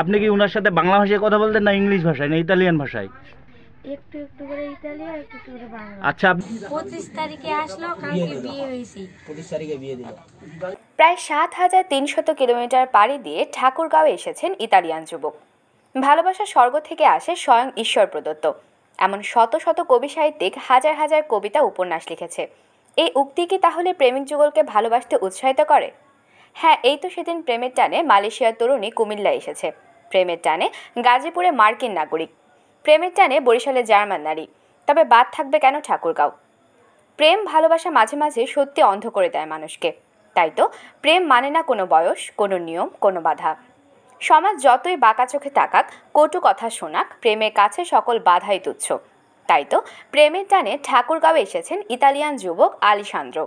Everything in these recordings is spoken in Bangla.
আপনি কি ওনার সাথে বাংলা ভাষায় কথা বলতেন না ইংলিশ ভাষায় না ইতালিয়ান ভাষায় একটু একটু করে একটু একটু করে বাংলা আচ্ছা 25 তারিখে আসলো কালকে বিয়ে 25 তারিখে বিয়ে দিল প্রায় সাত হাজার তিনশত কিলোমিটার পাড়ি দিয়ে ঠাকুরগাঁও এসেছেন ইতালিয়ান যুবক ভালোবাসা স্বর্গ থেকে আসে স্বয়ং ঈশ্বর প্রদত্ত এমন শত শত কবি সাহিত্যিক হাজার হাজার কবিতা উপন্যাস লিখেছে এই উক্তি কি তাহলে প্রেমিক যুগলকে ভালোবাসতে উৎসাহিত করে হ্যাঁ এই তো সেদিন প্রেমের টানে মালয়েশিয়ার তরুণী কুমিল্লা এসেছে প্রেমের টানে গাজীপুরে মার্কিন নাগরিক প্রেমের টানে বরিশালে জার্মান নারী তবে বাদ থাকবে কেন ঠাকুরগাঁও প্রেম ভালোবাসা মাঝে মাঝে সত্যি অন্ধ করে দেয় মানুষকে তাই তো প্রেম মানে না কোনো বয়স কোনো নিয়ম কোনো বাধা সমাজ যতই বাঁকা চোখে তাকাক কটু কথা শোনাক প্রেমের কাছে সকল বাধাই তুচ্ছ তাই তো প্রেমের টানে ঠাকুরগাঁও এসেছেন ইতালিয়ান যুবক আলিসান্দ্র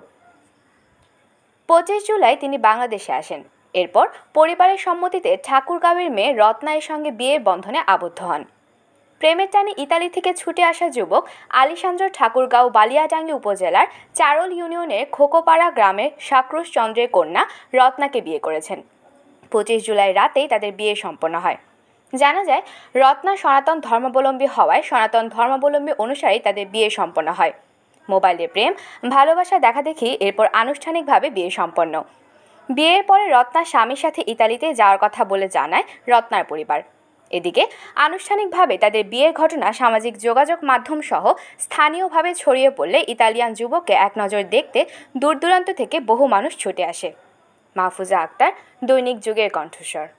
পঁচিশ জুলাই তিনি বাংলাদেশে আসেন এরপর পরিবারের সম্মতিতে ঠাকুরগাঁওয়ের মেয়ে রত্নায়ের সঙ্গে বিয়ের বন্ধনে আবদ্ধ হন প্রেমের টানে ইতালি থেকে ছুটে আসা যুবক আলিসান্দ্র ঠাকুরগাঁও বালিয়াডাঙ্গি উপজেলার চারল ইউনিয়নের খোকোপাড়া গ্রামের শাকরুশ চন্দ্রের কন্যা রত্নাকে বিয়ে করেছেন পঁচিশ জুলাই রাতেই তাদের বিয়ে সম্পন্ন হয় জানা যায় রত্না সনাতন ধর্মাবলম্বী হওয়ায় সনাতন ধর্মাবলম্বী অনুসারেই তাদের বিয়ে সম্পন্ন হয় মোবাইলে প্রেম ভালোবাসা দেখাদেখি এরপর আনুষ্ঠানিকভাবে বিয়ে সম্পন্ন বিয়ের পরে রত্না স্বামীর সাথে ইতালিতে যাওয়ার কথা বলে জানায় রত্নার পরিবার এদিকে আনুষ্ঠানিকভাবে তাদের বিয়ের ঘটনা সামাজিক যোগাযোগ মাধ্যম সহ স্থানীয়ভাবে ছড়িয়ে পড়লে ইতালিয়ান যুবককে এক নজর দেখতে দূরদূরান্ত থেকে বহু মানুষ ছুটে আসে মাহফুজা আক্তার দৈনিক যুগের কণ্ঠস্বর